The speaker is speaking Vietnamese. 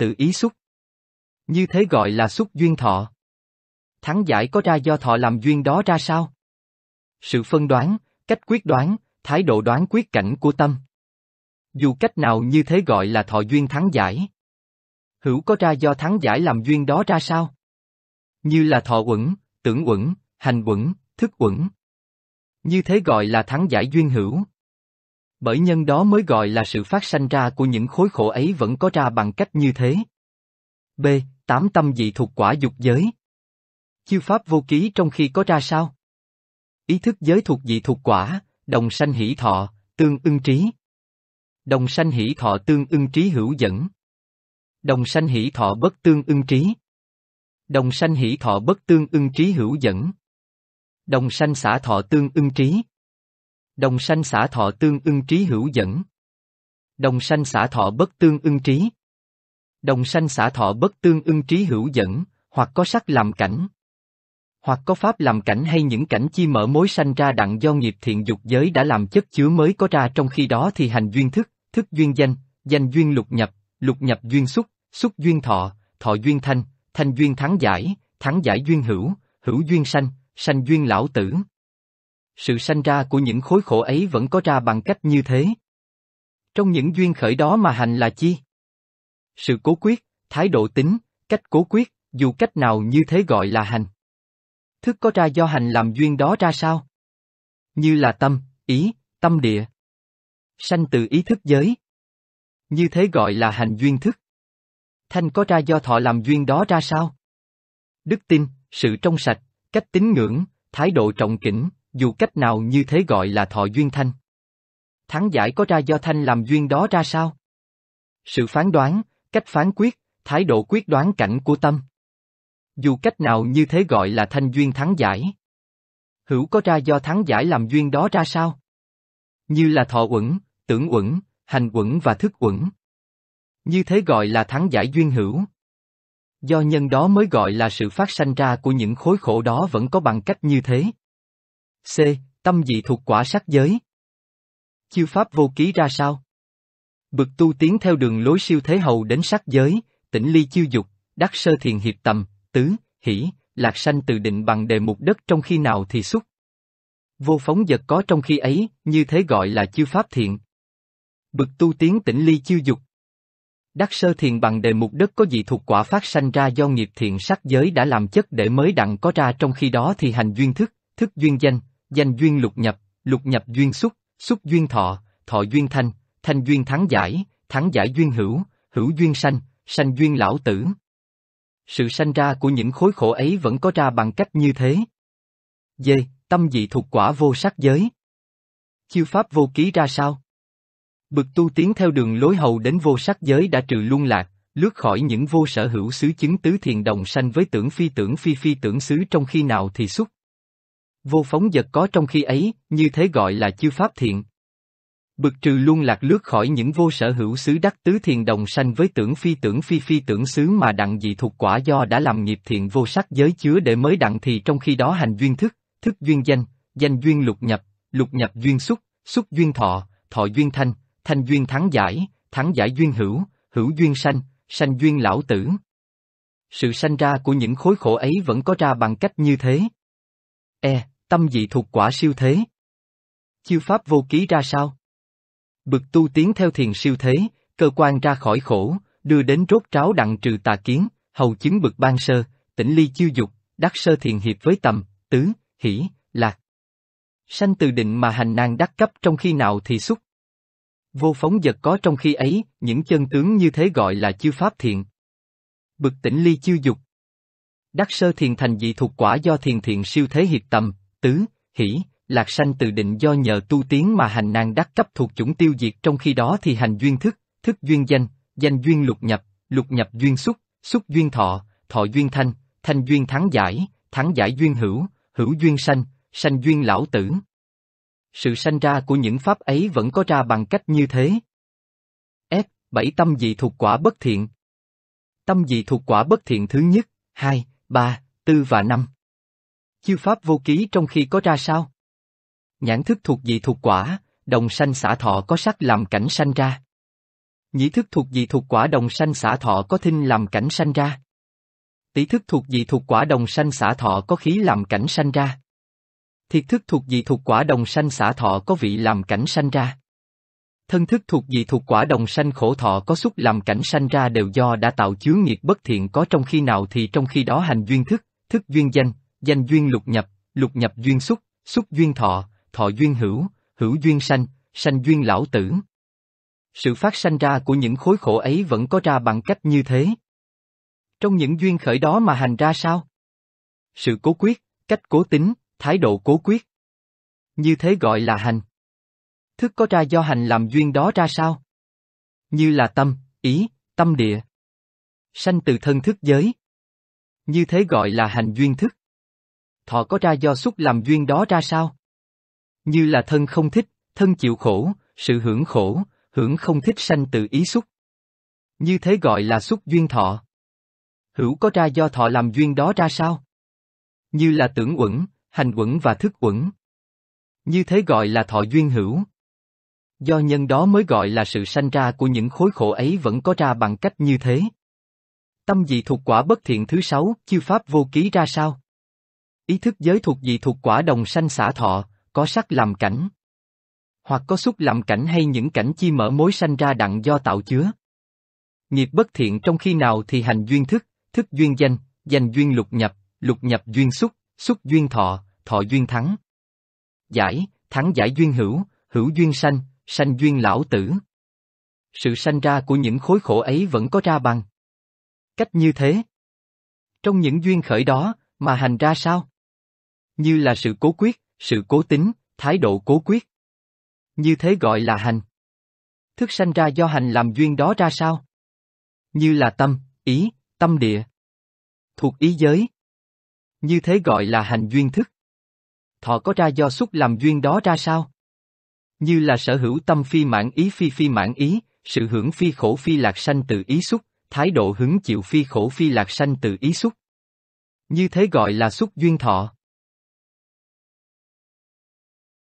tự ý xúc. Như thế gọi là xúc duyên thọ. Thắng giải có ra do thọ làm duyên đó ra sao? Sự phân đoán, cách quyết đoán, thái độ đoán quyết cảnh của tâm. Dù cách nào như thế gọi là thọ duyên thắng giải. Hữu có ra do thắng giải làm duyên đó ra sao? Như là thọ uẩn, tưởng uẩn, hành uẩn, thức uẩn. Như thế gọi là thắng giải duyên hữu. Bởi nhân đó mới gọi là sự phát sanh ra của những khối khổ ấy vẫn có ra bằng cách như thế. B. Tám tâm dị thuộc quả dục giới. Chiêu pháp vô ký trong khi có ra sao? Ý thức giới thuộc dị thuộc quả, đồng sanh hỷ thọ, tương ưng trí. Đồng sanh hỷ thọ tương ưng trí hữu dẫn. Đồng sanh hỷ thọ bất tương ưng trí. Đồng sanh hỷ thọ bất tương ưng trí hữu dẫn. Đồng sanh xả thọ tương ưng trí. Đồng sanh xả thọ tương ưng trí hữu dẫn. Đồng sanh xả thọ bất tương ưng trí. Đồng sanh xả thọ bất tương ưng trí hữu dẫn, hoặc có sắc làm cảnh. Hoặc có pháp làm cảnh hay những cảnh chi mở mối sanh ra đặng do nghiệp thiện dục giới đã làm chất chứa mới có ra trong khi đó thì hành duyên thức, thức duyên danh, danh duyên lục nhập, lục nhập duyên xúc, xúc duyên thọ, thọ duyên thanh, thanh duyên thắng giải, thắng giải duyên hữu, hữu duyên sanh, sanh duyên lão tử, sự sanh ra của những khối khổ ấy vẫn có ra bằng cách như thế. Trong những duyên khởi đó mà hành là chi? Sự cố quyết, thái độ tính, cách cố quyết, dù cách nào như thế gọi là hành. Thức có ra do hành làm duyên đó ra sao? Như là tâm, ý, tâm địa. Sanh từ ý thức giới. Như thế gọi là hành duyên thức. Thanh có ra do thọ làm duyên đó ra sao? Đức tin, sự trong sạch, cách tín ngưỡng, thái độ trọng kính dù cách nào như thế gọi là thọ duyên thanh. Thắng giải có ra do thanh làm duyên đó ra sao? Sự phán đoán, cách phán quyết, thái độ quyết đoán cảnh của tâm. Dù cách nào như thế gọi là thanh duyên thắng giải. Hữu có ra do thắng giải làm duyên đó ra sao? Như là thọ uẩn, tưởng uẩn, hành uẩn và thức uẩn. Như thế gọi là thắng giải duyên hữu. Do nhân đó mới gọi là sự phát sanh ra của những khối khổ đó vẫn có bằng cách như thế. C. Tâm dị thuộc quả sắc giới. Chiêu pháp vô ký ra sao? Bực tu tiến theo đường lối siêu thế hầu đến sắc giới, tỉnh ly chiêu dục, đắc sơ thiền hiệp tầm, tứ, hỷ, lạc sanh từ định bằng đề mục đất trong khi nào thì xúc. Vô phóng vật có trong khi ấy, như thế gọi là chiêu pháp thiện. Bực tu tiến tỉnh ly chiêu dục. Đắc sơ thiền bằng đề mục đất có dị thuộc quả phát sanh ra do nghiệp thiện sắc giới đã làm chất để mới đặng có ra trong khi đó thì hành duyên thức, thức duyên danh, danh duyên lục nhập, lục nhập duyên xúc, xúc duyên thọ, thọ duyên thanh, thanh duyên thắng giải, thắng giải duyên hữu, hữu duyên sanh, sanh duyên lão tử. Sự sanh ra của những khối khổ ấy vẫn có ra bằng cách như thế. D. Tâm dị thuộc quả vô sắc giới. Chiêu pháp vô ký ra sao? Bực tu tiến theo đường lối hầu đến vô sắc giới đã trừ luân lạc, lướt khỏi những vô sở hữu xứ chứng tứ thiền đồng sanh với tưởng phi tưởng phi phi tưởng xứ trong khi nào thì xúc, Vô phóng dật có trong khi ấy, như thế gọi là chư pháp thiện. Bực trừ luôn lạc lướt khỏi những vô sở hữu xứ đắc tứ thiền đồng sanh với tưởng phi tưởng phi phi tưởng xứ mà đặng dị thuộc quả do đã làm nghiệp thiện vô sắc giới chứa để mới đặng thì trong khi đó hành duyên thức, thức duyên danh, danh duyên lục nhập, lục nhập duyên xúc, xúc duyên thọ, thọ duyên thanh, thanh duyên thắng giải, thắng giải duyên hữu, hữu duyên sanh, sanh duyên lão tử. Sự sanh ra của những khối khổ ấy vẫn có ra bằng cách như thế. E. Tâm dị thuộc quả siêu thế. Chiêu pháp vô ký ra sao? Bực tu tiến theo thiền siêu thế, cơ quan ra khỏi khổ, đưa đến rốt tráo đặng trừ tà kiến, hầu chứng bực ban sơ, tỉnh ly chiêu dục, đắc sơ thiền hiệp với tầm, tứ, hỷ, lạc. Sanh từ định mà hành năng đắc cấp trong khi nào thì xúc. Vô phóng vật có trong khi ấy, những chân tướng như thế gọi là chiêu pháp thiện. Bực tỉnh ly chiêu dục. Đắc sơ thiền thành dị thuộc quả do thiền thiện siêu thế hiệp tầm, tứ, hỷ, lạc sanh từ định do nhờ tu tiến mà hành nàng đắc cấp thuộc chủng tiêu diệt trong khi đó thì hành duyên thức, thức duyên danh, danh duyên lục nhập, lục nhập duyên xúc, xúc duyên thọ, thọ duyên thanh, thanh duyên thắng giải, thắng giải duyên hữu, hữu duyên sanh, sanh duyên lão tử. Sự sanh ra của những pháp ấy vẫn có ra bằng cách như thế. s Bảy tâm dị thuộc quả bất thiện. Tâm dị thuộc quả bất thiện thứ nhất, hai, ba, tư và năm chư pháp vô ký trong khi có ra sao? Nhãn thức thuộc dị thuộc quả, đồng sanh xả thọ có sắc làm cảnh sanh ra. Nhĩ thức thuộc dị thuộc quả đồng sanh xả thọ có thinh làm cảnh sanh ra. Tỷ thức thuộc dị thuộc quả đồng sanh xả thọ có khí làm cảnh sanh ra. Thiệt thức thuộc dị thuộc quả đồng sanh xả thọ có vị làm cảnh sanh ra. Thân thức thuộc dị thuộc quả đồng sanh khổ thọ có xúc làm cảnh sanh ra đều do đã tạo chướng nghiệp bất thiện có trong khi nào thì trong khi đó hành duyên thức, thức duyên danh, danh duyên lục nhập, lục nhập duyên xúc, xúc duyên thọ, thọ duyên hữu, hữu duyên sanh, sanh duyên lão tử. Sự phát sanh ra của những khối khổ ấy vẫn có ra bằng cách như thế. Trong những duyên khởi đó mà hành ra sao? Sự cố quyết, cách cố tính, thái độ cố quyết. Như thế gọi là hành. Thức có ra do hành làm duyên đó ra sao? Như là tâm, ý, tâm địa. Sanh từ thân thức giới. Như thế gọi là hành duyên thức thọ có ra do xúc làm duyên đó ra sao? Như là thân không thích, thân chịu khổ, sự hưởng khổ, hưởng không thích sanh từ ý xúc. Như thế gọi là xúc duyên thọ. Hữu có ra do thọ làm duyên đó ra sao? Như là tưởng uẩn, hành uẩn và thức uẩn. Như thế gọi là thọ duyên hữu. Do nhân đó mới gọi là sự sanh ra của những khối khổ ấy vẫn có ra bằng cách như thế. Tâm dị thuộc quả bất thiện thứ sáu, chiêu pháp vô ký ra sao? Ý thức giới thuộc dị thuộc quả đồng sanh xả thọ, có sắc làm cảnh. Hoặc có xúc làm cảnh hay những cảnh chi mở mối sanh ra đặng do tạo chứa. Nghiệp bất thiện trong khi nào thì hành duyên thức, thức duyên danh, danh duyên lục nhập, lục nhập duyên xúc, xúc duyên thọ, thọ duyên thắng. Giải, thắng giải duyên hữu, hữu duyên sanh, sanh duyên lão tử. Sự sanh ra của những khối khổ ấy vẫn có ra bằng. Cách như thế. Trong những duyên khởi đó, mà hành ra sao? Như là sự cố quyết, sự cố tính, thái độ cố quyết. Như thế gọi là hành. Thức sanh ra do hành làm duyên đó ra sao? Như là tâm, ý, tâm địa. Thuộc ý giới. Như thế gọi là hành duyên thức. Thọ có ra do xúc làm duyên đó ra sao? Như là sở hữu tâm phi mãn ý phi phi mãn ý, sự hưởng phi khổ phi lạc sanh từ ý xúc, thái độ hứng chịu phi khổ phi lạc sanh từ ý xúc. Như thế gọi là xúc duyên thọ.